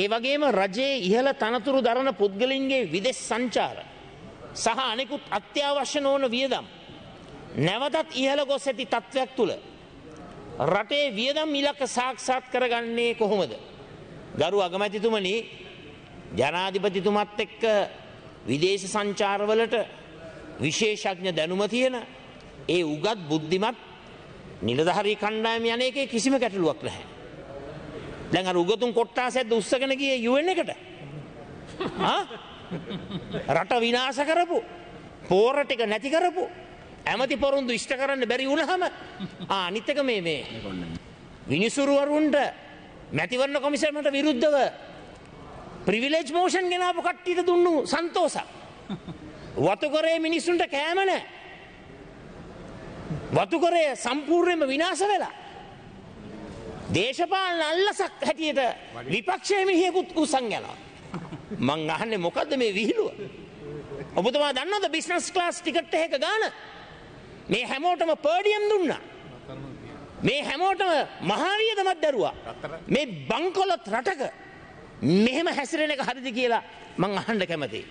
ඒ වගේම රජයේ ඉහළ තනතුරු දරන පුද්ගලින්ගේ විදෙස් සංචාර සහ අනෙකුත් අත්‍යවශ්‍ය නොවන වියදම් නැවතත් ඉහළ ගොස් ඇති තත්ත්වයක් තුළ රටේ වියදම් ඉලක්ක සාක්ෂාත් කරගන්නේ කොහොමද? ගරු අගමැතිතුමනි ජනාධිපතිතුමත් එක්ක විදේශ සංචාරවලට විශේෂඥ දැනුම තියෙන ඒ උගත් බුද්ධිමත් නිලධාරී කණ්ඩායම යන එකේ කිසිම ගැටලුවක් නැහැ. දැන් අර උගතුන් කොට්ටාසෙද්ද උස්සගෙන ගියේ UN එකට. ආ? රට විනාශ කරපු පෝර ටික නැති කරපු ඇමති පොරොන්දු ඉෂ්ට කරන්න බැරි වුණාම ආ අනිත් එක මේ මේ විනිසුරුවරුන්ට මැතිවරණ කොමිසමට විරුද්ධව ප්‍රිවිලේජ් මෝෂන් ගෙනාපු කට්ටියට දුන්නු සන්තෝෂක්. වතුකරේ මිනිස්සුන්ට කෑම නැහැ. වතුකරය සම්පූර්ණයෙන්ම විනාශ වෙලා දේශපාලන අල්ලසක් හැටියට විපක්ෂයේ මිනිහෙකුත් උසන් යනවා. මං අහන්නේ මොකද්ද මේ විහිළුව? ඔබතුමා දන්නවද බිස්නස් ක්ලාස් ටිකට් එකක ගාන? මේ හැමෝටම පර්ඩියම් දුන්නා. මේ හැමෝටම මහාවියදමක් දරුවා. මේ බංකොලොත් රටක මෙහෙම හැසිරෙන එක හරිද කියලා මං අහන්න කැමතියි.